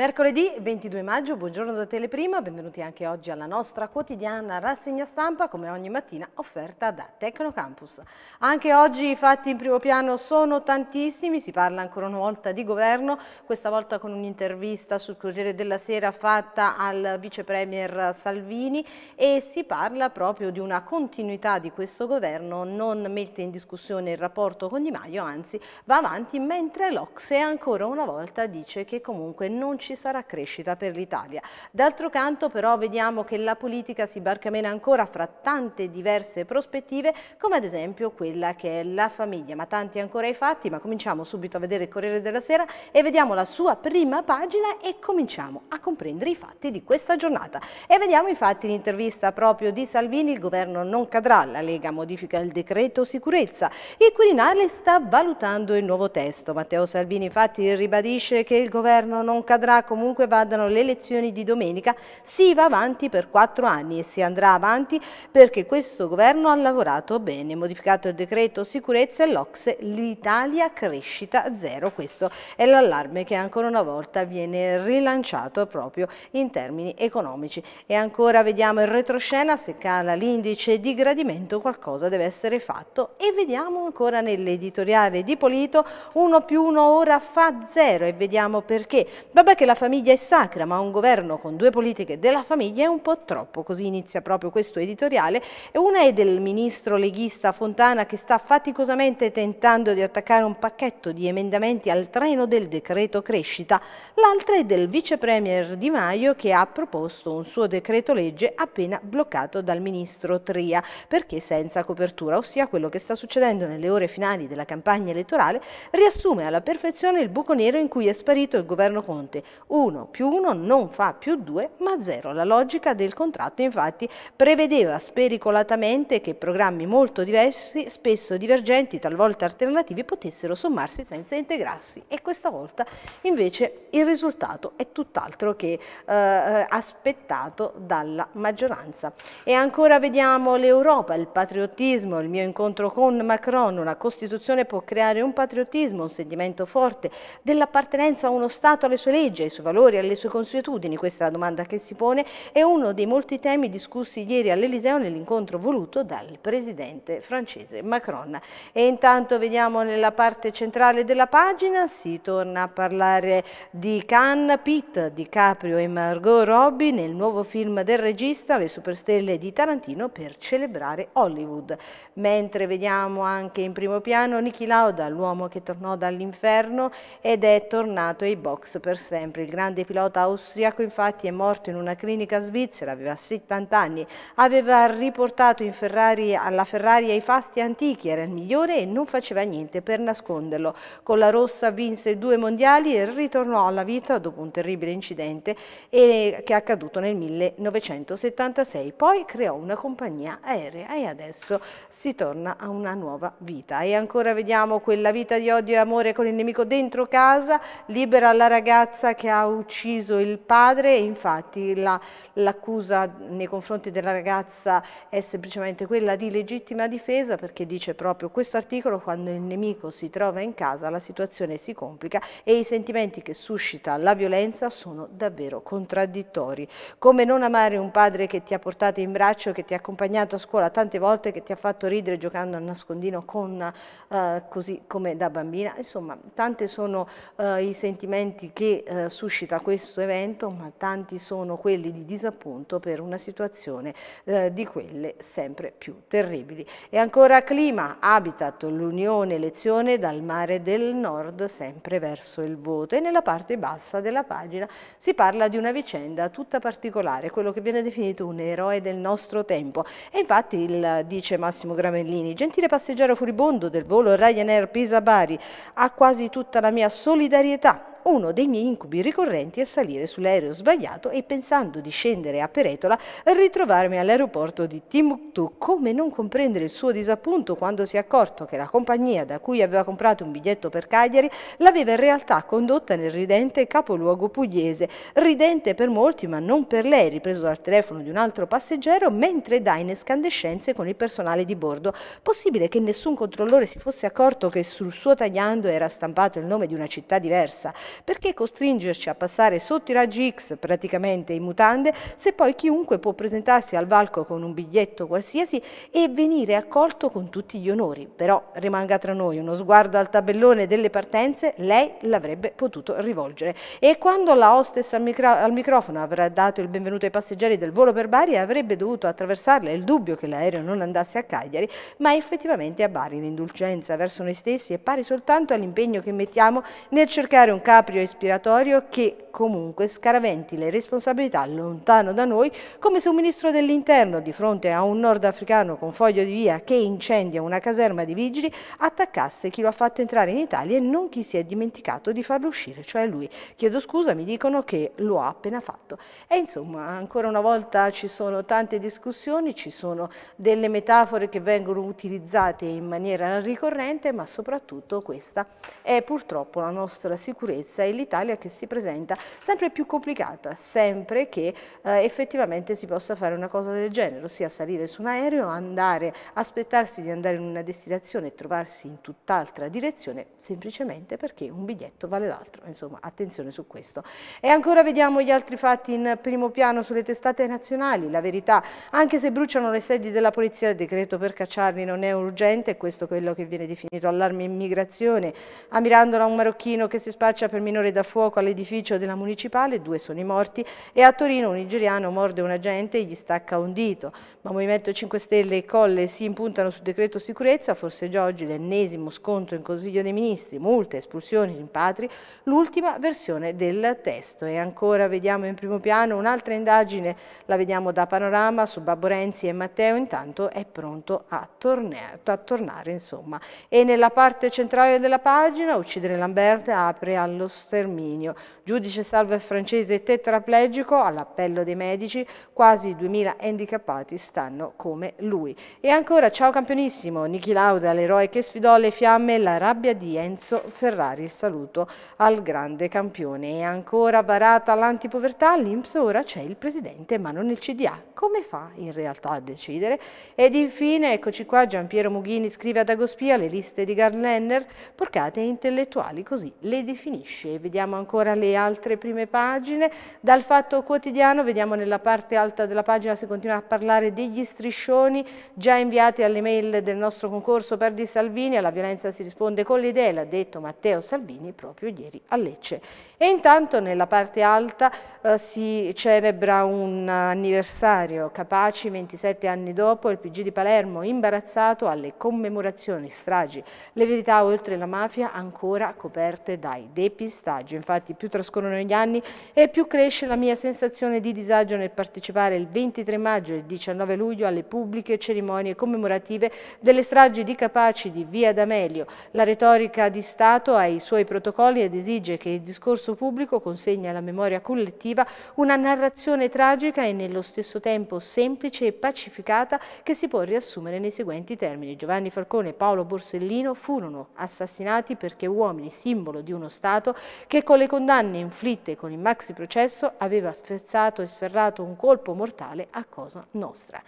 Mercoledì 22 maggio, buongiorno da Teleprima, benvenuti anche oggi alla nostra quotidiana rassegna stampa come ogni mattina offerta da Tecnocampus. Anche oggi i fatti in primo piano sono tantissimi, si parla ancora una volta di governo, questa volta con un'intervista sul Corriere della Sera fatta al Vice Premier Salvini e si parla proprio di una continuità di questo governo, non mette in discussione il rapporto con Di Maio, anzi va avanti mentre l'Ocse ancora una volta dice che comunque non ci ci sarà crescita per l'Italia. D'altro canto però vediamo che la politica si barcamena ancora fra tante diverse prospettive come ad esempio quella che è la famiglia, ma tanti ancora i fatti, ma cominciamo subito a vedere il Corriere della Sera e vediamo la sua prima pagina e cominciamo a comprendere i fatti di questa giornata. E vediamo infatti l'intervista proprio di Salvini, il governo non cadrà, la Lega modifica il decreto sicurezza, il Quirinale sta valutando il nuovo testo. Matteo Salvini infatti ribadisce che il governo non cadrà comunque vadano le elezioni di domenica, si va avanti per quattro anni e si andrà avanti perché questo governo ha lavorato bene, modificato il decreto sicurezza e l'Ocse, l'Italia crescita zero. Questo è l'allarme che ancora una volta viene rilanciato proprio in termini economici. E ancora vediamo il retroscena, se cala l'indice di gradimento qualcosa deve essere fatto e vediamo ancora nell'editoriale di Polito 1 più 1 ora fa zero e vediamo perché. Vabbè che la famiglia è sacra, ma un governo con due politiche della famiglia è un po' troppo, così inizia proprio questo editoriale e una è del ministro leghista Fontana che sta faticosamente tentando di attaccare un pacchetto di emendamenti al treno del decreto crescita, l'altra è del vice premier Di Maio che ha proposto un suo decreto legge appena bloccato dal ministro Tria perché senza copertura, ossia quello che sta succedendo nelle ore finali della campagna elettorale riassume alla perfezione il buco nero in cui è sparito il governo Conte, 1 più 1 non fa più 2 ma 0. La logica del contratto infatti prevedeva spericolatamente che programmi molto diversi, spesso divergenti, talvolta alternativi, potessero sommarsi senza integrarsi e questa volta invece il risultato è tutt'altro che eh, eh, aspettato dalla maggioranza. E ancora vediamo l'Europa, il patriottismo, il mio incontro con Macron, una Costituzione può creare un patriottismo, un sentimento forte dell'appartenenza a uno Stato, alle sue leggi, ai suoi valori, alle sue consuetudini, questa è la domanda che si pone, è uno dei molti temi discussi ieri all'Eliseo nell'incontro voluto dal presidente francese Macron. E intanto vediamo nella parte centrale della pagina, si torna a parlare di Cannes, Pitt, Di Caprio e Margot Robbie nel nuovo film del regista Le superstelle di Tarantino per celebrare Hollywood. Mentre vediamo anche in primo piano Niki Lauda, l'uomo che tornò dall'inferno ed è tornato ai box per sempre sempre. Il grande pilota austriaco infatti è morto in una clinica svizzera, aveva 70 anni, aveva riportato in Ferrari, alla Ferrari ai fasti antichi, era il migliore e non faceva niente per nasconderlo. Con la rossa vinse due mondiali e ritornò alla vita dopo un terribile incidente e, eh, che è accaduto nel 1976. Poi creò una compagnia aerea e adesso si torna a una nuova vita. E ancora vediamo quella vita di odio e amore con il nemico dentro casa, libera la ragazza che ha ucciso il padre e infatti l'accusa la, nei confronti della ragazza è semplicemente quella di legittima difesa perché dice proprio questo articolo quando il nemico si trova in casa la situazione si complica e i sentimenti che suscita la violenza sono davvero contraddittori. Come non amare un padre che ti ha portato in braccio, che ti ha accompagnato a scuola tante volte, che ti ha fatto ridere giocando al nascondino con, eh, così come da bambina, insomma tante sono eh, i sentimenti che eh, suscita questo evento, ma tanti sono quelli di disappunto per una situazione eh, di quelle sempre più terribili. E ancora clima, habitat, l'unione, lezione dal mare del nord sempre verso il voto. E nella parte bassa della pagina si parla di una vicenda tutta particolare, quello che viene definito un eroe del nostro tempo. E infatti il, dice Massimo Gramellini, gentile passeggero furibondo del volo Ryanair Pisa-Bari, ha quasi tutta la mia solidarietà uno dei miei incubi ricorrenti è salire sull'aereo sbagliato e pensando di scendere a Peretola ritrovarmi all'aeroporto di Timbuktu. Come non comprendere il suo disappunto quando si è accorto che la compagnia da cui aveva comprato un biglietto per Cagliari l'aveva in realtà condotta nel ridente capoluogo pugliese. Ridente per molti ma non per lei, ripreso dal telefono di un altro passeggero mentre dà in escandescenze con il personale di bordo. Possibile che nessun controllore si fosse accorto che sul suo tagliando era stampato il nome di una città diversa? perché costringerci a passare sotto i raggi X praticamente in mutande se poi chiunque può presentarsi al Valco con un biglietto qualsiasi e venire accolto con tutti gli onori. Però rimanga tra noi uno sguardo al tabellone delle partenze, lei l'avrebbe potuto rivolgere. E quando la hostess al, micro al microfono avrà dato il benvenuto ai passeggeri del volo per Bari avrebbe dovuto attraversarla il dubbio che l'aereo non andasse a Cagliari, ma effettivamente a Bari l'indulgenza verso noi stessi è pari soltanto all'impegno che mettiamo nel cercare un caso proprio ispiratorio che comunque scaraventi le responsabilità lontano da noi, come se un ministro dell'interno di fronte a un nordafricano con foglio di via che incendia una caserma di vigili attaccasse chi lo ha fatto entrare in Italia e non chi si è dimenticato di farlo uscire, cioè lui. Chiedo scusa, mi dicono che lo ha appena fatto. E insomma, ancora una volta ci sono tante discussioni, ci sono delle metafore che vengono utilizzate in maniera ricorrente, ma soprattutto questa è purtroppo la nostra sicurezza stessa e l'Italia che si presenta sempre più complicata, sempre che eh, effettivamente si possa fare una cosa del genere, ossia salire su un aereo, andare, aspettarsi di andare in una destinazione e trovarsi in tutt'altra direzione, semplicemente perché un biglietto vale l'altro, insomma attenzione su questo. E ancora vediamo gli altri fatti in primo piano sulle testate nazionali, la verità, anche se bruciano le sedi della polizia, il decreto per cacciarli non è urgente, questo è quello che viene definito allarme immigrazione, A Mirandola un marocchino che si spaccia per il minore da fuoco all'edificio della municipale, due sono i morti e a Torino un nigeriano morde un agente e gli stacca un dito. Ma Movimento 5 Stelle e Colle si impuntano sul decreto sicurezza, forse già oggi l'ennesimo sconto in Consiglio dei Ministri, multe, espulsioni, rimpatri, l'ultima versione del testo. E ancora vediamo in primo piano un'altra indagine, la vediamo da Panorama su Babbo Renzi e Matteo, intanto è pronto a, tornare, a tornare. Insomma. E nella parte centrale della pagina, uccidere Lambert apre allo sterminio. Giudice salve francese tetraplegico, all'appello dei medici, quasi 2.000 handicappati stanno come lui. E ancora, ciao campionissimo, Niki Lauda, l'eroe che sfidò le fiamme, la rabbia di Enzo Ferrari, il saluto al grande campione. E ancora varata l'antipovertà, all'Inps ora c'è il presidente ma non il CDA. Come fa in realtà a decidere? Ed infine, eccoci qua, Gian Piero Mughini scrive ad Agospia le liste di Garlenner, porcate intellettuali, così le definisce cresce. Vediamo ancora le altre prime pagine. Dal Fatto Quotidiano vediamo nella parte alta della pagina si continua a parlare degli striscioni già inviati alle mail del nostro concorso per di Salvini. Alla violenza si risponde con le idee, l'ha detto Matteo Salvini proprio ieri a Lecce. E intanto nella parte alta eh, si celebra un anniversario. Capaci 27 anni dopo il PG di Palermo imbarazzato alle commemorazioni, stragi, le verità oltre la mafia ancora coperte dai depisodi stagio. Infatti più trascorrono gli anni e più cresce la mia sensazione di disagio nel partecipare il 23 maggio e il 19 luglio alle pubbliche cerimonie commemorative delle stragi di Capaci di Via D'Amelio. La retorica di Stato ha i suoi protocolli ed esige che il discorso pubblico consegna alla memoria collettiva una narrazione tragica e nello stesso tempo semplice e pacificata che si può riassumere nei seguenti termini. Giovanni Falcone e Paolo Borsellino furono assassinati perché uomini simbolo di uno Stato che con le condanne inflitte con il maxi processo aveva sferzato e sferrato un colpo mortale a Cosa Nostra.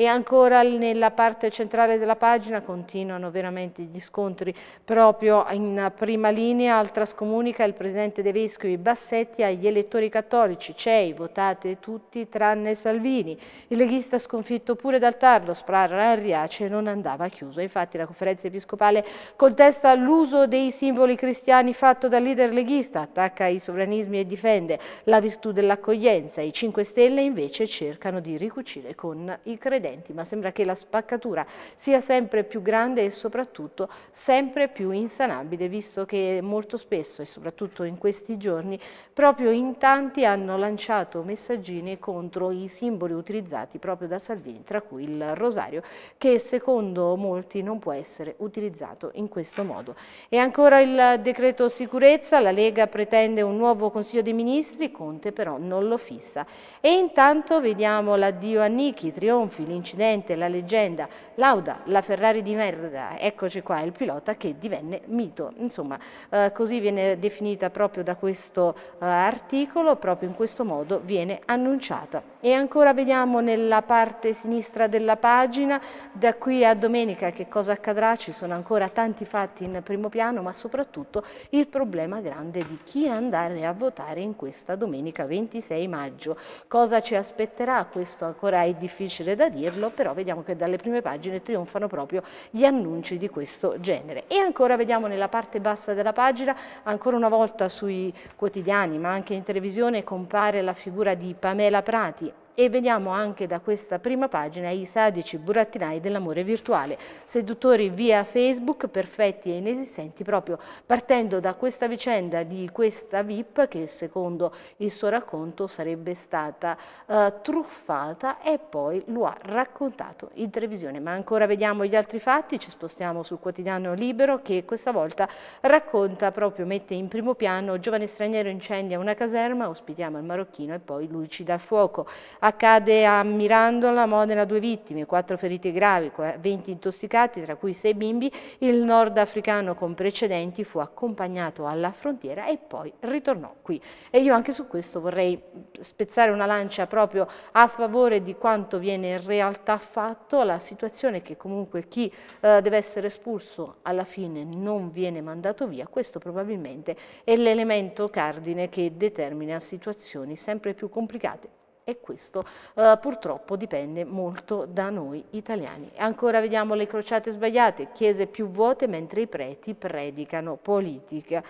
E ancora nella parte centrale della pagina continuano veramente gli scontri proprio in prima linea al trascomunica il presidente dei Vescovi Bassetti agli elettori cattolici, CEI, votate tutti tranne Salvini. Il leghista sconfitto pure dal tarlo, Sprarra Arriace non andava chiuso. Infatti la conferenza episcopale contesta l'uso dei simboli cristiani fatto dal leader leghista attacca i sovranismi e difende la virtù dell'accoglienza, i 5 Stelle invece cercano di ricucire con i credenti, ma sembra che la spaccatura sia sempre più grande e soprattutto sempre più insanabile, visto che molto spesso e soprattutto in questi giorni proprio in tanti hanno lanciato messaggini contro i simboli utilizzati proprio da Salvini, tra cui il rosario, che secondo molti non può essere utilizzato in questo modo. E ancora il decreto sicurezza ricaduta, la Lega pretende un nuovo Consiglio dei Ministri, Conte però non lo fissa. E intanto vediamo l'addio a i trionfi, l'incidente, la leggenda, Lauda, la Ferrari di merda, eccoci qua il pilota che divenne mito. Insomma, eh, così viene definita proprio da questo eh, articolo, proprio in questo modo viene annunciata. E ancora vediamo nella parte sinistra della pagina, da qui a domenica che cosa accadrà, ci sono ancora tanti fatti in primo piano, ma soprattutto il problema della grande di chi andare a votare in questa domenica 26 maggio. Cosa ci aspetterà? Questo ancora è difficile da dirlo, però vediamo che dalle prime pagine trionfano proprio gli annunci di questo genere. E ancora vediamo nella parte bassa della pagina, ancora una volta sui quotidiani, ma anche in televisione, compare la figura di Pamela Prati, e vediamo anche da questa prima pagina i sadici burattinai dell'amore virtuale, seduttori via Facebook, perfetti e inesistenti, proprio partendo da questa vicenda di questa VIP che secondo il suo racconto sarebbe stata eh, truffata e poi lo ha raccontato in televisione. Ma ancora vediamo gli altri fatti, ci spostiamo sul quotidiano Libero che questa volta racconta proprio, mette in primo piano, giovane straniero incendia una caserma, ospitiamo il marocchino e poi lui ci dà fuoco. Accade a Mirandola, Modena, due vittime, quattro feriti gravi, 20 intossicati, tra cui sei bimbi. Il nordafricano con precedenti fu accompagnato alla frontiera e poi ritornò qui. E io anche su questo vorrei spezzare una lancia proprio a favore di quanto viene in realtà fatto, la situazione che comunque chi eh, deve essere espulso alla fine non viene mandato via, questo probabilmente è l'elemento cardine che determina situazioni sempre più complicate e questo eh, purtroppo dipende molto da noi italiani. Ancora vediamo le crociate sbagliate, chiese più vuote mentre i preti predicano politica.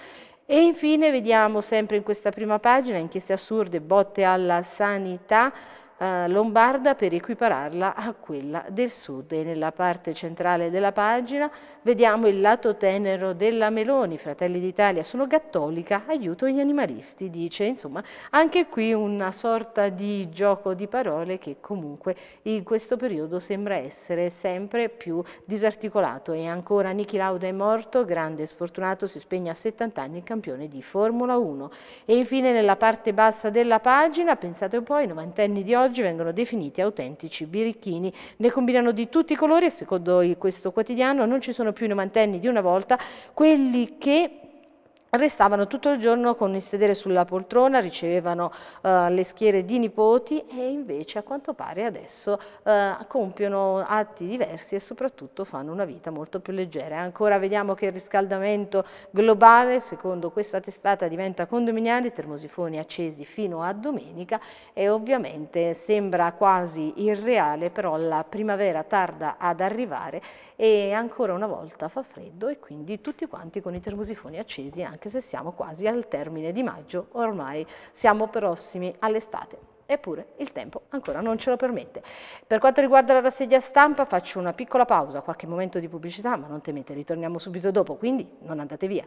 E infine vediamo sempre in questa prima pagina inchieste assurde, botte alla sanità, lombarda per equipararla a quella del sud e nella parte centrale della pagina vediamo il lato tenero della Meloni, Fratelli d'Italia, sono cattolica, aiuto gli animalisti, dice insomma anche qui una sorta di gioco di parole che comunque in questo periodo sembra essere sempre più disarticolato e ancora Niki Lauda è morto, grande sfortunato, si spegne a 70 anni il campione di Formula 1 e infine nella parte bassa della pagina, pensate un po', i novantenni di oggi oggi vengono definiti autentici birichini. Ne combinano di tutti i colori e secondo questo quotidiano non ci sono più i novantenni di una volta quelli che restavano tutto il giorno con il sedere sulla poltrona, ricevevano eh, le schiere di nipoti e invece a quanto pare adesso eh, compiono atti diversi e soprattutto fanno una vita molto più leggera. Ancora vediamo che il riscaldamento globale, secondo questa testata, diventa condominiale, termosifoni accesi fino a domenica e ovviamente sembra quasi irreale, però la primavera tarda ad arrivare e ancora una volta fa freddo e quindi tutti quanti con i termosifoni accesi anche anche se siamo quasi al termine di maggio, ormai siamo prossimi all'estate eppure il tempo ancora non ce lo permette. Per quanto riguarda la rassegna stampa faccio una piccola pausa, qualche momento di pubblicità, ma non temete, ritorniamo subito dopo, quindi non andate via.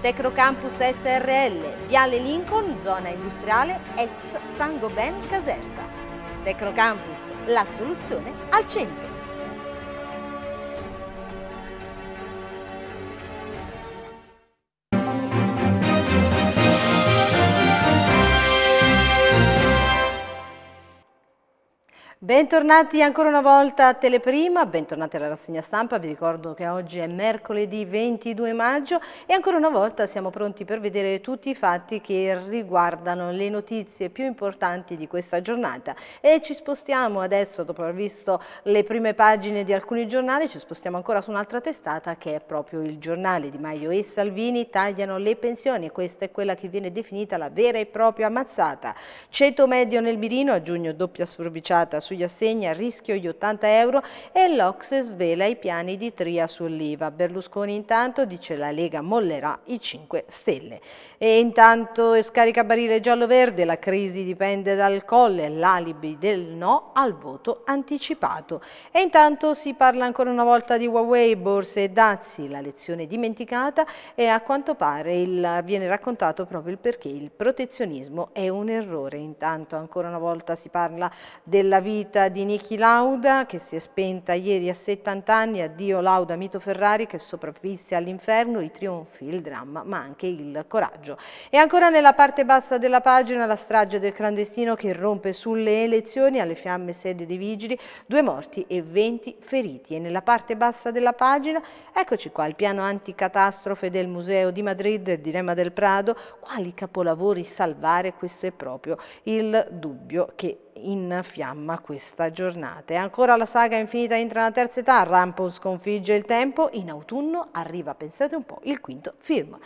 Tecnocampus SRL, Viale Lincoln, zona industriale, ex San Gobain Caserta. Tecnocampus, la soluzione al centro. Bentornati ancora una volta a Teleprima, bentornati alla rassegna stampa, vi ricordo che oggi è mercoledì 22 maggio e ancora una volta siamo pronti per vedere tutti i fatti che riguardano le notizie più importanti di questa giornata e ci spostiamo adesso, dopo aver visto le prime pagine di alcuni giornali, ci spostiamo ancora su un'altra testata che è proprio il giornale di Maio e Salvini tagliano le pensioni, questa è quella che viene definita la vera e propria ammazzata. Ceto medio nel mirino, a giugno doppia sforbiciata su sugli assegni a rischio gli 80 euro e l'Ox svela i piani di Tria sull'IVA. Berlusconi intanto dice la Lega mollerà i 5 Stelle. E intanto scarica barile giallo-verde, la crisi dipende dal colle, l'alibi del no al voto anticipato. E intanto si parla ancora una volta di Huawei, borse e dazi, la lezione dimenticata e a quanto pare il, viene raccontato proprio il perché il protezionismo è un errore. Intanto ancora una volta si parla della vita vita di Niki Lauda che si è spenta ieri a 70 anni, addio Lauda Mito Ferrari che sopravvisse all'inferno, i trionfi, il dramma ma anche il coraggio. E ancora nella parte bassa della pagina la strage del clandestino che rompe sulle elezioni alle fiamme sede dei vigili, due morti e 20 feriti e nella parte bassa della pagina eccoci qua il piano anticatastrofe del Museo di Madrid e di Rema del Prado, quali capolavori salvare, questo è proprio il dubbio che in fiamma questa giornata. E ancora la saga infinita entra nella terza età, Rampo sconfigge il tempo, in autunno arriva, pensate un po', il quinto film.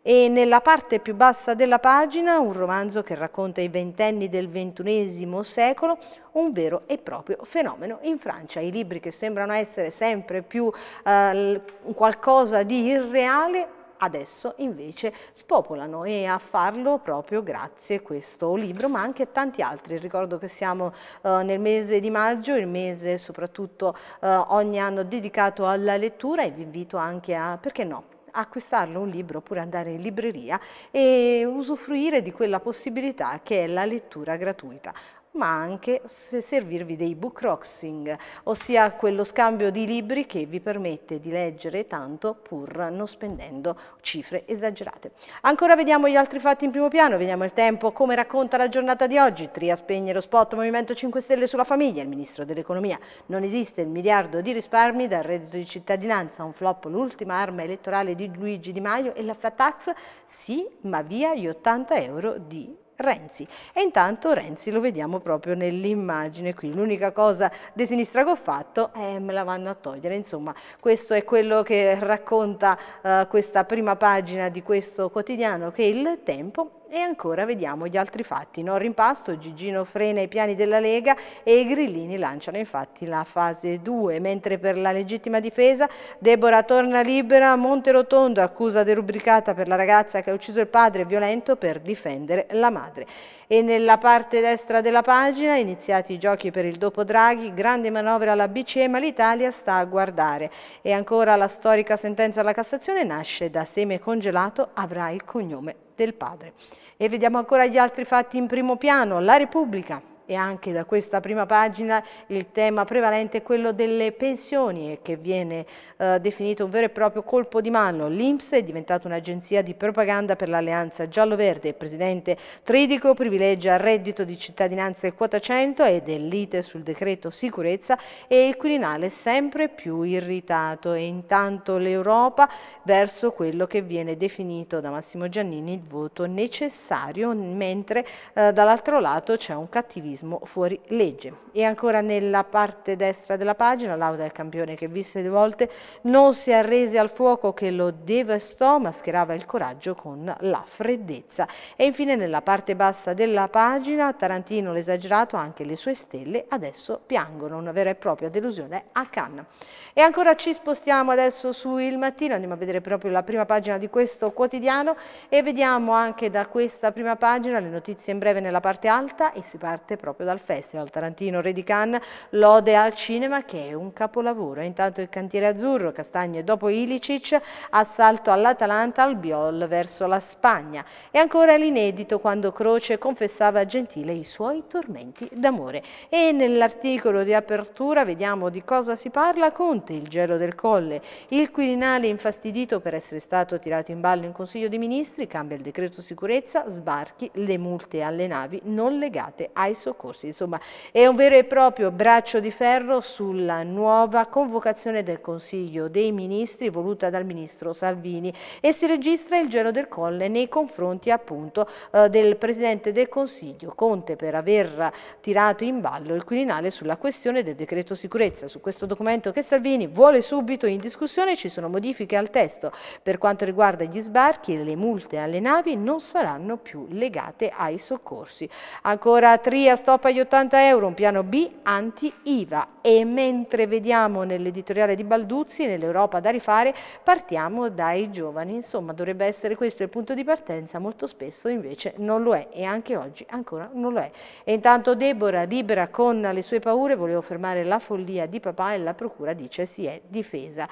E nella parte più bassa della pagina, un romanzo che racconta i ventenni del XXI secolo, un vero e proprio fenomeno in Francia. I libri che sembrano essere sempre più eh, qualcosa di irreale, adesso invece spopolano e a farlo proprio grazie a questo libro ma anche a tanti altri. Ricordo che siamo eh, nel mese di maggio, il mese soprattutto eh, ogni anno dedicato alla lettura e vi invito anche a, perché no, acquistarlo un libro oppure andare in libreria e usufruire di quella possibilità che è la lettura gratuita ma anche se servirvi dei book crossing, ossia quello scambio di libri che vi permette di leggere tanto pur non spendendo cifre esagerate. Ancora vediamo gli altri fatti in primo piano, vediamo il tempo, come racconta la giornata di oggi, Tria spegne lo spot Movimento 5 Stelle sulla famiglia, il Ministro dell'Economia, non esiste il miliardo di risparmi dal reddito di cittadinanza, un flop l'ultima arma elettorale di Luigi Di Maio e la flat tax, sì ma via gli 80 euro di Renzi. E intanto Renzi lo vediamo proprio nell'immagine qui. L'unica cosa di sinistra che ho fatto è eh, me la vanno a togliere. Insomma, questo è quello che racconta eh, questa prima pagina di questo quotidiano che il tempo e ancora vediamo gli altri fatti. Non rimpasto, Gigino frena i piani della Lega e i grillini lanciano infatti la fase 2, mentre per la legittima difesa Deborah torna libera, Monterotondo accusa derubricata per la ragazza che ha ucciso il padre violento per difendere la madre. E nella parte destra della pagina, iniziati i giochi per il dopo Draghi, grande manovra alla BCE ma l'Italia sta a guardare. E ancora la storica sentenza alla Cassazione nasce da seme congelato avrà il cognome del padre. E vediamo ancora gli altri fatti in primo piano, la Repubblica, e anche da questa prima pagina il tema prevalente è quello delle pensioni che viene eh, definito un vero e proprio colpo di mano. L'Inps è diventata un'agenzia di propaganda per l'alleanza giallo-verde. Il presidente Tridico privilegia il reddito di cittadinanza e quota 100 ed è l'ite sul decreto sicurezza e il Quirinale sempre più irritato e intanto l'Europa verso quello che viene definito da Massimo Giannini il voto necessario mentre eh, dall'altro lato c'è un cattivismo razzismo fuori legge. E ancora nella parte destra della pagina, lauda il campione che visse due volte, non si arrese al fuoco che lo devastò, mascherava il coraggio con la freddezza. E infine nella parte bassa della pagina, Tarantino l'esagerato, anche le sue stelle adesso piangono, una vera e propria delusione a Cannes. E ancora ci spostiamo adesso su Il Mattino, andiamo a vedere proprio la prima pagina di questo quotidiano e vediamo anche da questa prima pagina le notizie in breve nella parte alta e si parte proprio proprio dal Festival Tarantino Re di Cannes, Lode al cinema che è un capolavoro. Intanto il cantiere azzurro, Castagne dopo Ilicic, assalto all'Atalanta, al Biol verso la Spagna. E ancora l'inedito quando Croce confessava a Gentile i suoi tormenti d'amore. E nell'articolo di apertura vediamo di cosa si parla, Conte, il gelo del colle, il Quirinale infastidito per essere stato tirato in ballo in Consiglio dei Ministri, cambia il decreto sicurezza, sbarchi, le multe alle navi non legate ai soccorsi corsi. Insomma, è un vero e proprio braccio di ferro sulla nuova convocazione del Consiglio dei Ministri voluta dal Ministro Salvini e si registra il gelo del colle nei confronti appunto eh, del Presidente del Consiglio Conte per aver tirato in ballo il Quirinale sulla questione del decreto sicurezza. Su questo documento che Salvini vuole subito in discussione ci sono modifiche al testo. Per quanto riguarda gli sbarchi, e le multe alle navi non saranno più legate ai soccorsi. Ancora Trias stop agli 80 euro, un piano B anti-IVA. E mentre vediamo nell'editoriale di Balduzzi, nell'Europa da rifare, partiamo dai giovani. Insomma, dovrebbe essere questo il punto di partenza, molto spesso invece non lo è e anche oggi ancora non lo è. E intanto Deborah, libera con le sue paure, volevo fermare la follia di papà e la procura dice si è difesa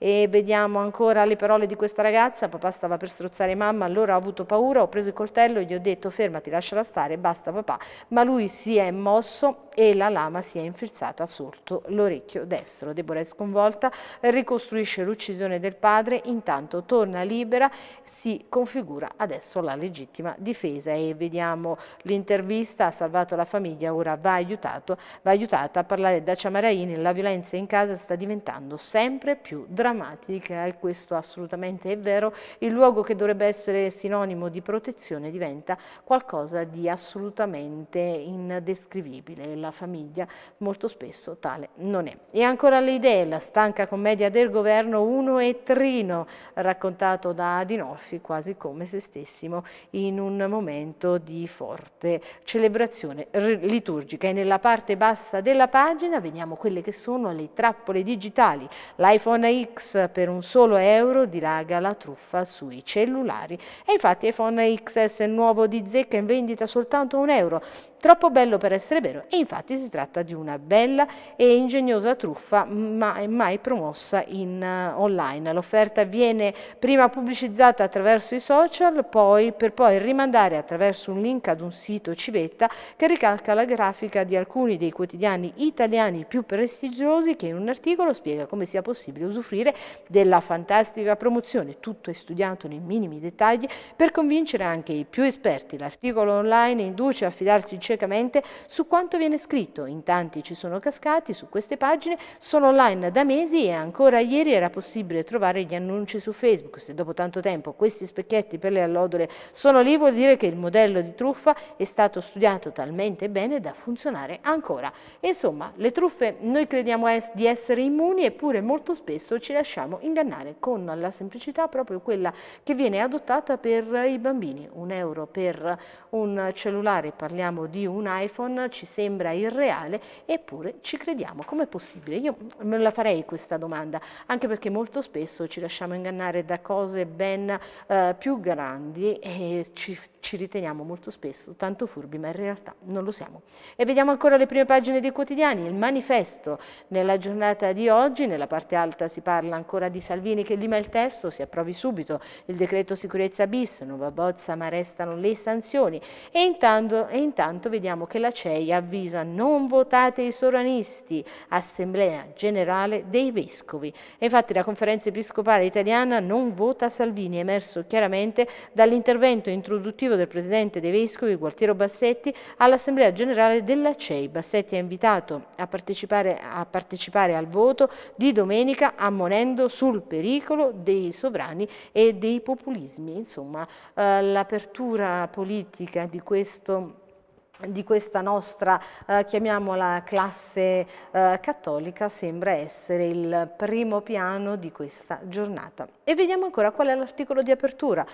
e vediamo ancora le parole di questa ragazza, papà stava per strozzare mamma, allora ho avuto paura, ho preso il coltello, gli ho detto fermati, lasciala stare, basta papà, ma lui si è mosso e la lama si è infilzata sotto l'orecchio destro. Deborah è sconvolta, ricostruisce l'uccisione del padre, intanto torna libera, si configura adesso la legittima difesa e vediamo l'intervista, ha salvato la famiglia, ora va, aiutato, va aiutata a parlare da Ciamaraini, la violenza in casa sta diventando sempre più drammatica drammatica e eh, questo assolutamente è vero, il luogo che dovrebbe essere sinonimo di protezione diventa qualcosa di assolutamente indescrivibile, la famiglia molto spesso tale non è. E ancora le idee, la stanca commedia del governo Uno e Trino, raccontato da Adinolfi quasi come se stessimo in un momento di forte celebrazione liturgica e nella parte bassa della pagina vediamo quelle che sono le trappole digitali, l'iPhone X X per un solo euro dilaga la truffa sui cellulari. E infatti iPhone XS nuovo di zecca in vendita soltanto un euro troppo bello per essere vero e infatti si tratta di una bella e ingegnosa truffa mai, mai promossa in, uh, online. L'offerta viene prima pubblicizzata attraverso i social, poi per poi rimandare attraverso un link ad un sito civetta che ricalca la grafica di alcuni dei quotidiani italiani più prestigiosi che in un articolo spiega come sia possibile usufruire della fantastica promozione. Tutto è studiato nei minimi dettagli per convincere anche i più esperti. L'articolo online induce a fidarsi ciecamente su quanto viene scritto. In tanti ci sono cascati su queste pagine, sono online da mesi e ancora ieri era possibile trovare gli annunci su Facebook. Se dopo tanto tempo questi specchietti per le allodole sono lì vuol dire che il modello di truffa è stato studiato talmente bene da funzionare ancora. Insomma, le truffe noi crediamo di essere immuni eppure molto spesso ci lasciamo ingannare con la semplicità proprio quella che viene adottata per i bambini. Un euro per un cellulare, parliamo di di un iPhone ci sembra irreale, eppure ci crediamo. Com'è possibile? Io me la farei questa domanda, anche perché molto spesso ci lasciamo ingannare da cose ben eh, più grandi e ci, ci riteniamo molto spesso tanto furbi, ma in realtà non lo siamo. E vediamo ancora le prime pagine dei quotidiani, il manifesto nella giornata di oggi, nella parte alta si parla ancora di Salvini che lima il testo, si approvi subito il decreto sicurezza bis, nuova bozza ma restano le sanzioni e intanto, e intanto intanto vediamo che la CEI avvisa non votate i sovranisti, Assemblea Generale dei Vescovi. E infatti la conferenza episcopale italiana non vota Salvini, emerso chiaramente dall'intervento introduttivo del presidente dei Vescovi, Gualtiero Bassetti, all'Assemblea Generale della CEI. Bassetti ha invitato a partecipare, a partecipare al voto di domenica ammonendo sul pericolo dei sovrani e dei populismi. Insomma, eh, l'apertura politica di questo di questa nostra, eh, chiamiamola classe eh, cattolica, sembra essere il primo piano di questa giornata. E vediamo ancora qual è l'articolo di apertura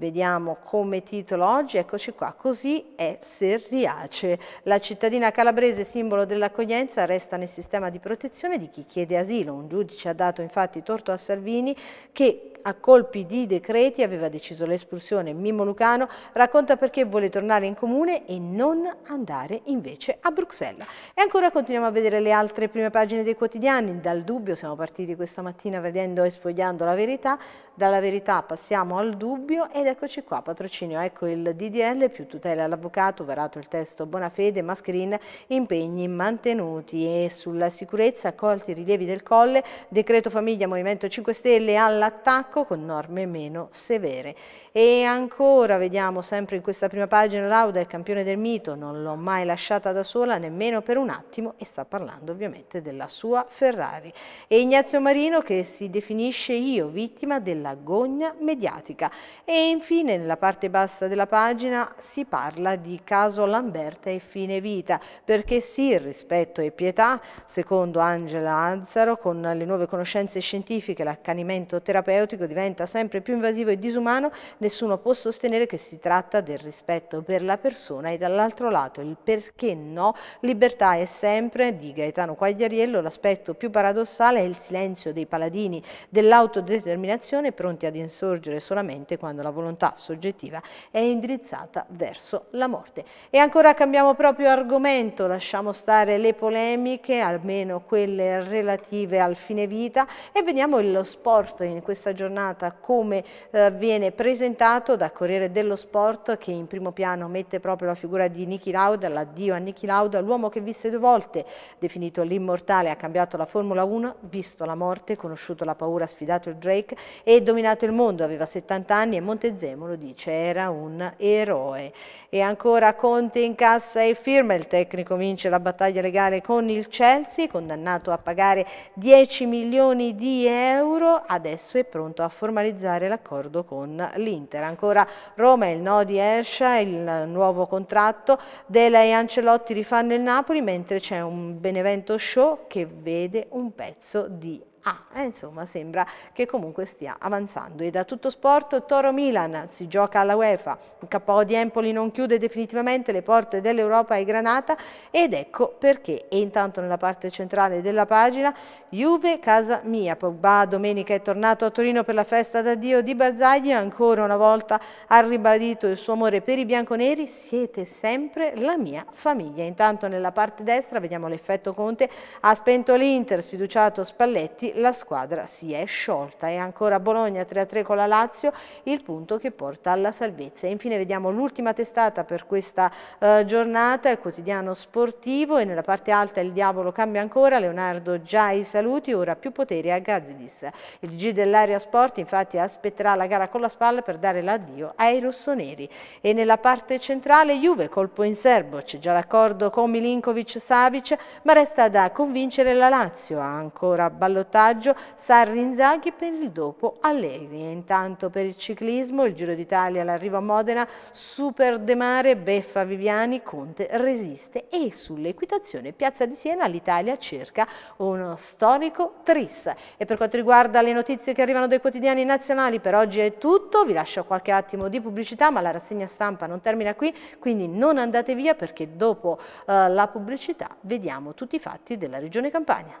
vediamo come titolo oggi, eccoci qua, così è Serriace. La cittadina calabrese, simbolo dell'accoglienza, resta nel sistema di protezione di chi chiede asilo. Un giudice ha dato infatti torto a Salvini che a colpi di decreti aveva deciso l'espulsione. Mimmo Lucano racconta perché vuole tornare in comune e non andare invece a Bruxelles. E ancora continuiamo a vedere le altre prime pagine dei quotidiani. Dal dubbio siamo partiti questa mattina vedendo e sfogliando la verità. Dalla verità passiamo al dubbio e eccoci qua, patrocinio, ecco il DDL più tutela all'avvocato, varato il testo Bonafede, Maschrin, impegni mantenuti e sulla sicurezza accolti i rilievi del Colle, decreto famiglia Movimento 5 Stelle all'attacco con norme meno severe. E ancora vediamo sempre in questa prima pagina Lauda, il campione del mito, non l'ho mai lasciata da sola nemmeno per un attimo e sta parlando ovviamente della sua Ferrari. E Ignazio Marino che si definisce io vittima della gogna mediatica. E infine nella parte bassa della pagina si parla di caso Lamberta e fine vita, perché sì, rispetto e pietà, secondo Angela Azzaro, con le nuove conoscenze scientifiche l'accanimento terapeutico diventa sempre più invasivo e disumano, nessuno può sostenere che si tratta del rispetto per la persona e dall'altro lato il perché no, libertà è sempre, di Gaetano Quagliariello, l'aspetto più paradossale è il silenzio dei paladini dell'autodeterminazione pronti ad insorgere solamente quando la volontà volontà soggettiva è indirizzata verso la morte. E ancora cambiamo proprio argomento, lasciamo stare le polemiche, almeno quelle relative al fine vita e vediamo lo sport in questa giornata come eh, viene presentato da Corriere dello Sport che in primo piano mette proprio la figura di Niki Lauda, l'addio a Niki Lauda, l'uomo che visse due volte, definito l'immortale, ha cambiato la Formula 1, visto la morte, conosciuto la paura, sfidato il Drake e dominato il mondo, aveva 70 anni e Monte Prezzemolo dice era un eroe. E ancora Conte in cassa e firma, il tecnico vince la battaglia legale con il Chelsea, condannato a pagare 10 milioni di euro, adesso è pronto a formalizzare l'accordo con l'Inter. Ancora Roma, e il no di Escia, il nuovo contratto, Dela e Ancelotti rifanno il Napoli, mentre c'è un Benevento Show che vede un pezzo di Ah, E eh, insomma sembra che comunque stia avanzando. E da tutto sport Toro Milan si gioca alla UEFA, il KO di Empoli non chiude definitivamente le porte dell'Europa ai Granata ed ecco perché. E intanto nella parte centrale della pagina Juve Casa Mia, Pogba domenica è tornato a Torino per la festa d'addio di Barzagli, ancora una volta ha ribadito il suo amore per i bianconeri, siete sempre la mia famiglia. Intanto nella parte destra vediamo l'effetto Conte, ha spento l'Inter, sfiduciato Spalletti la squadra si è sciolta e ancora Bologna 3-3 con la Lazio il punto che porta alla salvezza. E infine vediamo l'ultima testata per questa eh, giornata, il quotidiano sportivo e nella parte alta il diavolo cambia ancora, Leonardo già i saluti, ora più potere a Gazzidis. Il G dell'area sport infatti aspetterà la gara con la spalla per dare l'addio ai rossoneri e nella parte centrale Juve colpo in serbo, c'è già l'accordo con Milinkovic-Savic ma resta da convincere la Lazio, ha ancora ballottato vantaggio Sarri-Inzaghi per il dopo Allegri. E intanto per il ciclismo, il Giro d'Italia, l'arrivo a Modena, Super De Mare, Beffa Viviani, Conte resiste e sull'equitazione Piazza di Siena l'Italia cerca uno storico tris. E per quanto riguarda le notizie che arrivano dai quotidiani nazionali per oggi è tutto, vi lascio qualche attimo di pubblicità ma la rassegna stampa non termina qui, quindi non andate via perché dopo eh, la pubblicità vediamo tutti i fatti della Regione Campania.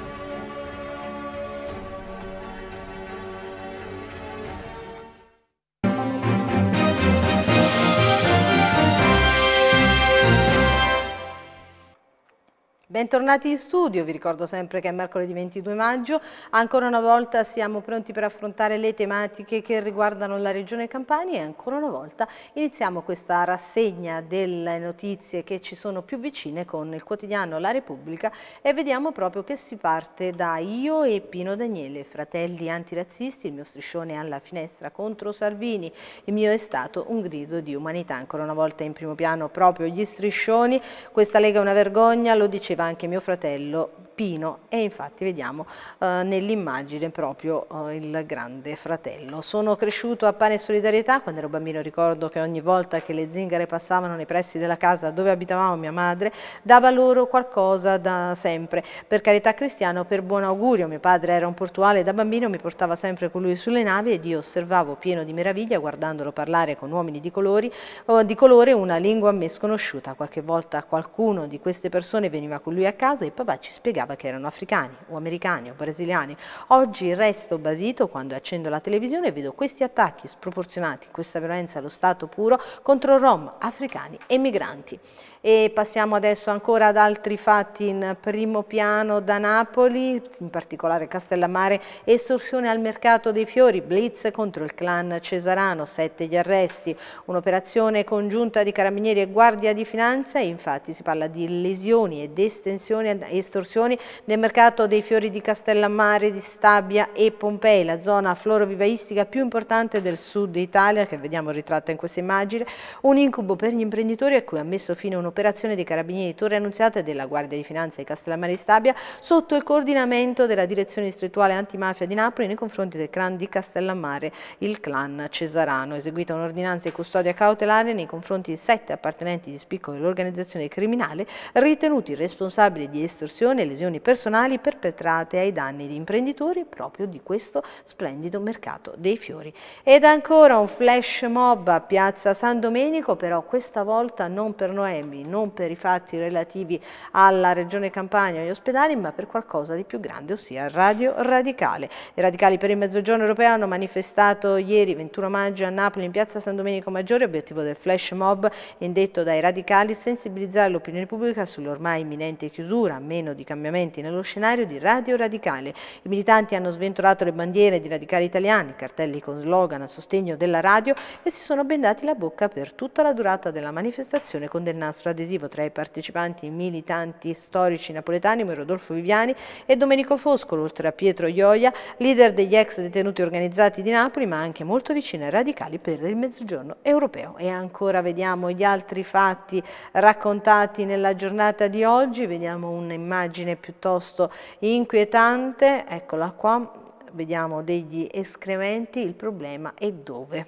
Bentornati in studio, vi ricordo sempre che è mercoledì 22 maggio, ancora una volta siamo pronti per affrontare le tematiche che riguardano la regione Campania e ancora una volta iniziamo questa rassegna delle notizie che ci sono più vicine con il quotidiano La Repubblica e vediamo proprio che si parte da io e Pino Daniele, fratelli antirazzisti, il mio striscione alla finestra contro Salvini, il mio è stato un grido di umanità, ancora una volta in primo piano proprio gli striscioni, questa Lega è una vergogna, lo diceva anche mio fratello Pino e infatti vediamo eh, nell'immagine proprio eh, il grande fratello. Sono cresciuto a Pane e Solidarietà, quando ero bambino ricordo che ogni volta che le zingare passavano nei pressi della casa dove abitavamo mia madre, dava loro qualcosa da sempre, per carità cristiano, per buon augurio. Mio padre era un portuale da bambino mi portava sempre con lui sulle navi ed io osservavo pieno di meraviglia guardandolo parlare con uomini di, colori, oh, di colore una lingua a me sconosciuta. Qualche volta qualcuno di queste persone veniva con lui lui a casa e il papà ci spiegava che erano africani o americani o brasiliani. Oggi resto basito quando accendo la televisione e vedo questi attacchi sproporzionati, questa violenza allo Stato puro contro rom, africani e migranti. E passiamo adesso ancora ad altri fatti in primo piano da Napoli, in particolare Castellammare, estorsione al mercato dei fiori, blitz contro il clan Cesarano, sette gli arresti, un'operazione congiunta di carabinieri e guardia di finanza, infatti si parla di lesioni e destinazioni estensioni e estorsioni nel mercato dei fiori di Castellammare, di Stabia e Pompei, la zona florovivaistica più importante del sud Italia, che vediamo ritratta in questa immagine, un incubo per gli imprenditori a cui ha messo fine un'operazione dei carabinieri di Torre Annunziata e della Guardia di Finanza di Castellammare di Stabia sotto il coordinamento della direzione distrettuale antimafia di Napoli nei confronti del clan di Castellammare, il clan Cesarano. Eseguita un'ordinanza di custodia cautelare nei confronti di sette appartenenti di spicco dell'organizzazione criminale ritenuti responsabili responsabili di estorsione e lesioni personali perpetrate ai danni di imprenditori proprio di questo splendido mercato dei fiori. Ed ancora un flash mob a Piazza San Domenico, però questa volta non per Noemi, non per i fatti relativi alla Regione Campania e agli ospedali, ma per qualcosa di più grande, ossia Radio Radicale. I radicali per il Mezzogiorno europeo hanno manifestato ieri 21 maggio a Napoli in Piazza San Domenico Maggiore, obiettivo del flash mob indetto dai radicali, sensibilizzare l'opinione pubblica sull'ormai imminente di chiusura, meno di cambiamenti nello scenario di Radio Radicale. I militanti hanno sventolato le bandiere di radicali italiani, cartelli con slogan a sostegno della radio e si sono bendati la bocca per tutta la durata della manifestazione con del nastro adesivo tra i partecipanti i militanti storici napoletani Rodolfo Viviani e Domenico Foscolo, oltre a Pietro Ioia, leader degli ex detenuti organizzati di Napoli, ma anche molto vicino ai radicali per il mezzogiorno europeo. E ancora vediamo gli altri fatti raccontati nella giornata di oggi vediamo un'immagine piuttosto inquietante, eccola qua, vediamo degli escrementi, il problema è dove.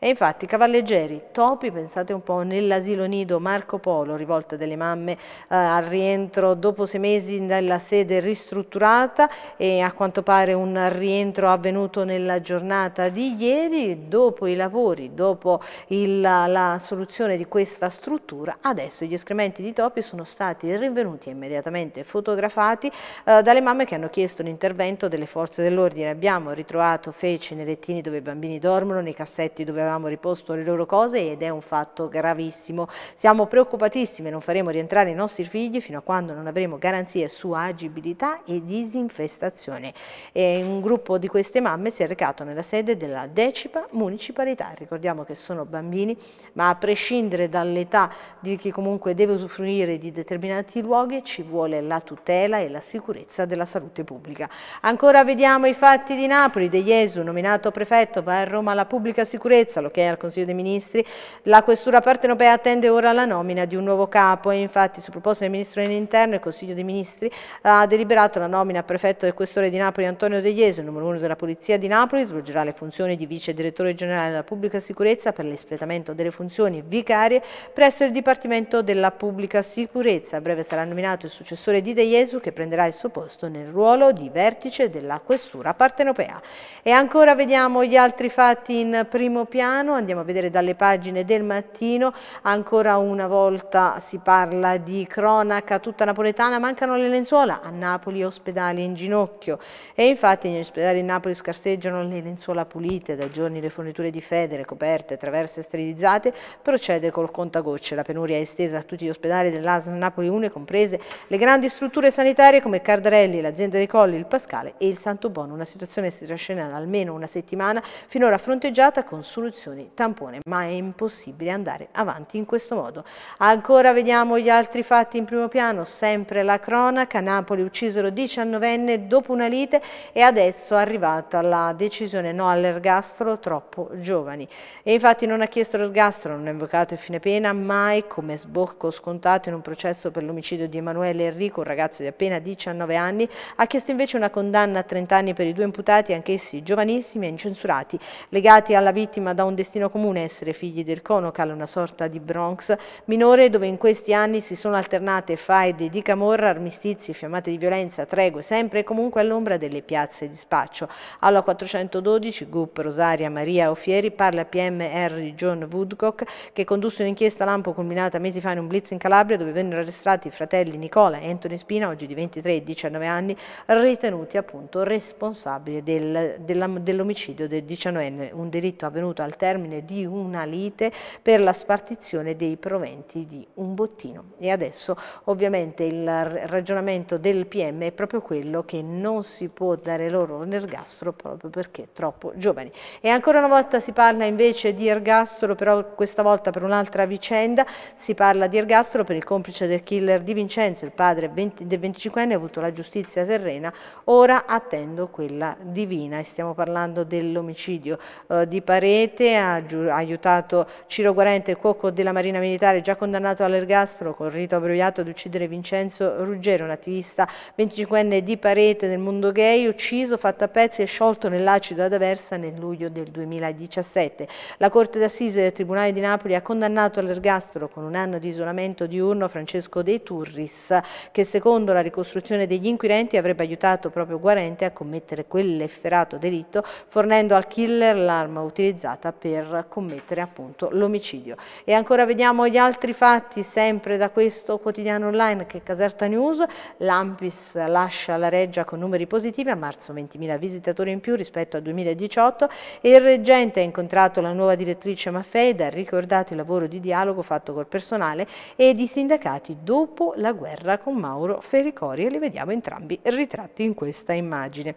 E infatti cavalleggeri, topi, pensate un po' nell'asilo nido Marco Polo, rivolta delle mamme eh, al rientro dopo sei mesi nella sede ristrutturata e a quanto pare un rientro avvenuto nella giornata di ieri, dopo i lavori, dopo il, la, soluzione di questa struttura, adesso gli escrementi di topi sono stati rinvenuti e immediatamente fotografati eh, dalle mamme che hanno chiesto un intervento delle forze dell'ordine. Abbiamo ritrovato feci nei lettini dove i bambini dormono, nei cassetti dove avevamo riposto le loro cose ed è un fatto gravissimo. Siamo preoccupatissime, non faremo rientrare i nostri figli fino a quando non avremo garanzie su agibilità e disinfestazione. E un gruppo di queste mamme si è recato nella sede della decima municipalità, ricordiamo che sono bambini, ma a prescindere dall'età di chi comunque deve usufruire di determinati luoghi ci vuole la tutela e la sicurezza della salute pubblica. Ancora vediamo i fatti di Napoli, De Jesu nominato prefetto va a Roma la pubblica sicurezza, Salo, che è al Consiglio dei Ministri. La Questura partenopea attende ora la nomina di un nuovo capo e infatti su proposta del Ministro dell'Interno il Consiglio dei Ministri ha deliberato la nomina a prefetto del Questore di Napoli Antonio De Jesu, numero uno della Polizia di Napoli, svolgerà le funzioni di Vice Direttore Generale della Pubblica Sicurezza per l'espletamento delle funzioni vicarie presso il Dipartimento della Pubblica Sicurezza. A breve sarà nominato il successore di De Jesu che prenderà il suo posto nel ruolo di vertice della Questura partenopea. E ancora vediamo gli altri fatti in primo piano quotidiano, andiamo a vedere dalle pagine del mattino, ancora una volta si parla di cronaca tutta napoletana, mancano le lenzuola, a Napoli ospedali in ginocchio e infatti negli ospedali di Napoli scarseggiano le lenzuola pulite, da giorni le forniture di federe, coperte, traverse sterilizzate, procede col contagocce, la penuria è estesa a tutti gli ospedali dell'ASL Napoli 1 comprese le grandi strutture sanitarie come Cardarelli, l'azienda dei Colli, il Pascale e il Santo Bono, una situazione si trascina da almeno una settimana finora fronteggiata con soluzioni soluzioni tampone, ma è impossibile andare avanti in questo modo. Ancora vediamo gli altri fatti in primo piano, sempre la cronaca, Napoli uccisero 19enne dopo una lite e adesso è arrivata la decisione no all'ergastolo troppo giovani. E infatti non ha chiesto l'ergastolo, non è invocato il fine pena, mai come sbocco scontato in un processo per l'omicidio di Emanuele Enrico, un ragazzo di appena 19 anni, ha chiesto invece una condanna a 30 anni per i due imputati, anch'essi giovanissimi e incensurati, legati alla vittima da un un destino comune essere figli del Conocal, una sorta di Bronx minore dove in questi anni si sono alternate faide di camorra, armistizi, fiammate di violenza, tregue, sempre e comunque all'ombra delle piazze di spaccio. Alla 412 Gup Rosaria Maria Ofieri parla PMR Henry John Woodcock che condusse un'inchiesta lampo culminata mesi fa in un blitz in Calabria dove vennero arrestati i fratelli Nicola e Anthony Spina, oggi di 23 e 19 anni, ritenuti appunto responsabili del, dell'omicidio del 19enne, un delitto avvenuto al termine di una lite per la spartizione dei proventi di un bottino. E adesso ovviamente il ragionamento del PM è proprio quello che non si può dare loro l'ergastolo proprio perché troppo giovani. E ancora una volta si parla invece di ergastolo, però questa volta per un'altra vicenda, si parla di ergastolo per il complice del killer di Vincenzo, il padre 20, del 25enne ha avuto la giustizia terrena, ora attendo quella divina e stiamo parlando dell'omicidio eh, di Parete Paese, ha aiutato Ciro Guarente, cuoco della Marina Militare, già condannato all'ergastolo con rito abbreviato ad uccidere Vincenzo Ruggero, un attivista 25enne di Parete nel mondo gay, ucciso, fatto a pezzi e sciolto nell'acido ad Aversa nel luglio del 2017. La Corte d'Assise del Tribunale di Napoli ha condannato all'ergastolo con un anno di isolamento diurno Francesco De Turris, che secondo la ricostruzione degli inquirenti avrebbe aiutato proprio Guarente a commettere quell'efferato delitto, fornendo al killer l'arma utilizzata usata per commettere appunto l'omicidio. E ancora vediamo gli altri fatti sempre da questo quotidiano online che è Caserta News, l'Ampis lascia la Reggia con numeri positivi, a marzo 20.000 visitatori in più rispetto al 2018 e il Reggente ha incontrato la nuova direttrice Maffeida, ha ricordato il lavoro di dialogo fatto col personale e di sindacati dopo la guerra con Mauro Fericori e li vediamo entrambi ritratti in questa immagine.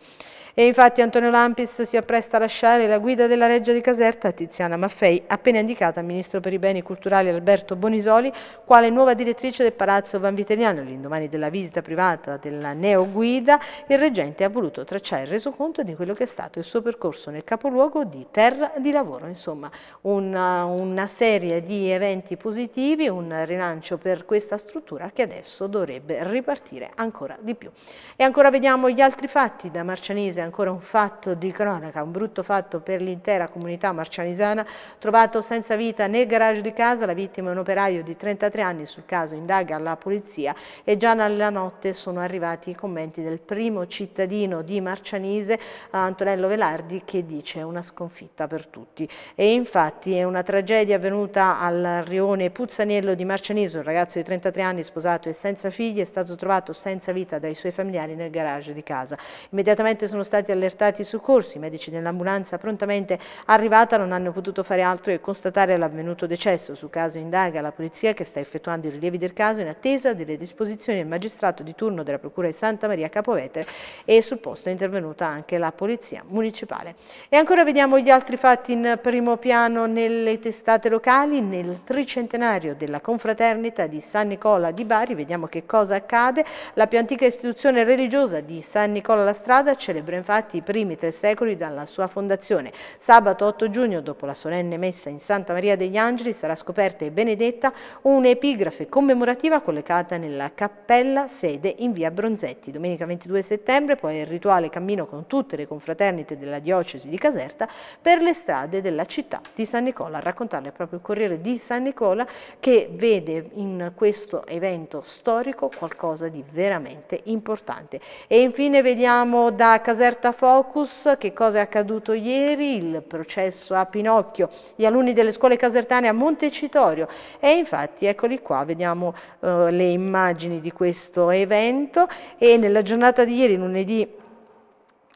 E infatti Antonio Lampis si appresta a lasciare la guida della Reggia di Caserta eletta Tiziana Maffei, appena indicata Ministro per i Beni Culturali Alberto Bonisoli, quale nuova direttrice del Palazzo Vanvitelliano. L'indomani della visita privata della neoguida, il reggente ha voluto tracciare il resoconto di quello che è stato il suo percorso nel capoluogo di terra di lavoro. Insomma, una, una serie di eventi positivi, un rilancio per questa struttura che adesso dovrebbe ripartire ancora di più. E ancora vediamo gli altri fatti da Marcianese, ancora un fatto di cronaca, un brutto fatto per l'intera comunità marcianese marcianisana, trovato senza vita nel garage di casa, la vittima è un operaio di 33 anni, sul caso indaga la polizia e già nella notte sono arrivati i commenti del primo cittadino di Marcianise, Antonello Velardi, che dice una sconfitta per tutti. E infatti è una tragedia avvenuta al rione Puzzaniello di Marcianise, un ragazzo di 33 anni sposato e senza figli, è stato trovato senza vita dai suoi familiari nel garage di casa. Immediatamente sono stati allertati i soccorsi, i medici dell'ambulanza prontamente arrivata non hanno potuto fare altro che constatare l'avvenuto decesso. Su caso indaga la polizia che sta effettuando i rilievi del caso in attesa delle disposizioni del magistrato di turno della Procura di Santa Maria Capovetere e sul posto è intervenuta anche la polizia municipale. E ancora vediamo gli altri fatti in primo piano nelle testate locali. Nel tricentenario della confraternita di San Nicola di Bari vediamo che cosa accade. La più antica istituzione religiosa di San Nicola la Strada celebra infatti i primi tre secoli dalla sua fondazione. Sabato 8 giugno giugno, dopo la solenne messa in Santa Maria degli Angeli, sarà scoperta e benedetta un'epigrafe commemorativa collocata nella cappella sede in via Bronzetti. Domenica 22 settembre poi il rituale cammino con tutte le confraternite della diocesi di Caserta per le strade della città di San Nicola. A raccontarle proprio il Corriere di San Nicola che vede in questo evento storico qualcosa di veramente importante. E infine vediamo da Caserta Focus che cosa è accaduto ieri, il processo a a Pinocchio, gli alunni delle scuole casertane a Montecitorio e infatti eccoli qua, vediamo eh, le immagini di questo evento e nella giornata di ieri lunedì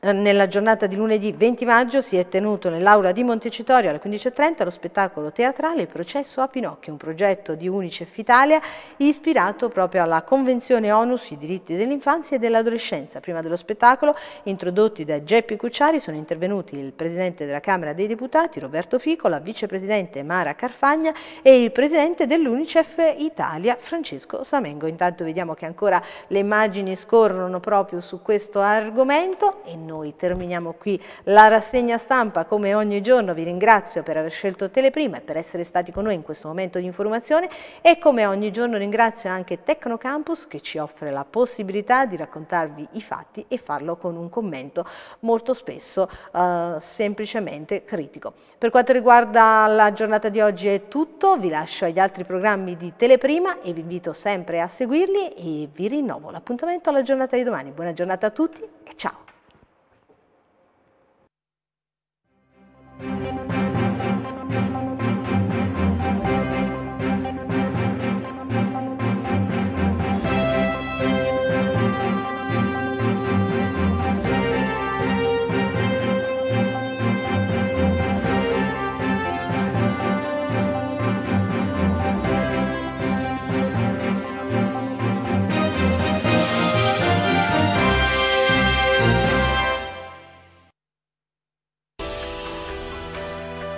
eh, nella giornata di lunedì 20 maggio si è tenuto nell'aula di Montecitorio alle 15.30 lo spettacolo teatrale Il processo a Pinocchio, un progetto di Unicef Italia ispirato proprio alla Convenzione ONU sui diritti dell'infanzia e dell'adolescenza. Prima dello spettacolo, introdotti da Geppi Cucciari, sono intervenuti il Presidente della Camera dei Deputati Roberto Fico, la Vicepresidente Mara Carfagna e il Presidente dell'Unicef Italia Francesco Samengo. Intanto vediamo che ancora le immagini scorrono proprio su questo argomento e noi noi terminiamo qui la rassegna stampa come ogni giorno vi ringrazio per aver scelto Teleprima e per essere stati con noi in questo momento di informazione e come ogni giorno ringrazio anche Tecnocampus che ci offre la possibilità di raccontarvi i fatti e farlo con un commento molto spesso eh, semplicemente critico. Per quanto riguarda la giornata di oggi è tutto, vi lascio agli altri programmi di Teleprima e vi invito sempre a seguirli e vi rinnovo l'appuntamento alla giornata di domani. Buona giornata a tutti e ciao! Thank you.